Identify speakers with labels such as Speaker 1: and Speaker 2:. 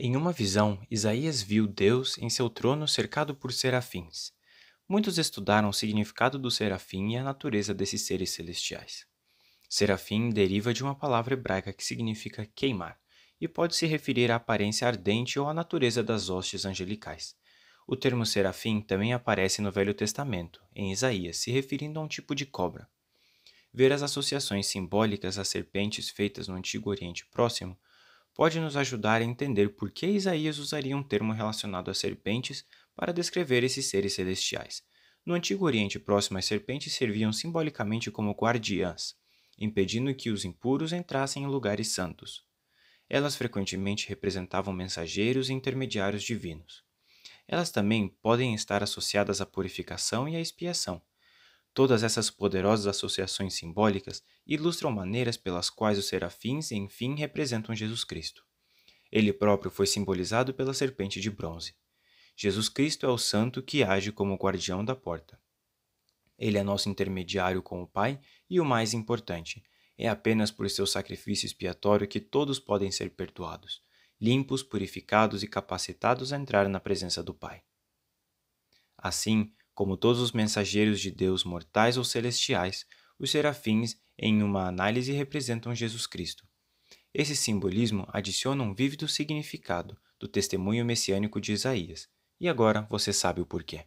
Speaker 1: Em uma visão, Isaías viu Deus em seu trono cercado por serafins. Muitos estudaram o significado do serafim e a natureza desses seres celestiais. Serafim deriva de uma palavra hebraica que significa queimar e pode se referir à aparência ardente ou à natureza das hostes angelicais. O termo serafim também aparece no Velho Testamento, em Isaías, se referindo a um tipo de cobra. Ver as associações simbólicas às serpentes feitas no Antigo Oriente Próximo pode nos ajudar a entender por que Isaías usaria um termo relacionado a serpentes para descrever esses seres celestiais. No Antigo Oriente Próximo, as serpentes serviam simbolicamente como guardiãs, impedindo que os impuros entrassem em lugares santos. Elas frequentemente representavam mensageiros e intermediários divinos. Elas também podem estar associadas à purificação e à expiação, Todas essas poderosas associações simbólicas ilustram maneiras pelas quais os serafins, enfim, representam Jesus Cristo. Ele próprio foi simbolizado pela serpente de bronze. Jesus Cristo é o santo que age como guardião da porta. Ele é nosso intermediário com o Pai e o mais importante, é apenas por seu sacrifício expiatório que todos podem ser perdoados, limpos, purificados e capacitados a entrar na presença do Pai. Assim, como todos os mensageiros de Deus, mortais ou celestiais, os serafins, em uma análise, representam Jesus Cristo. Esse simbolismo adiciona um vívido significado do testemunho messiânico de Isaías, e agora você sabe o porquê.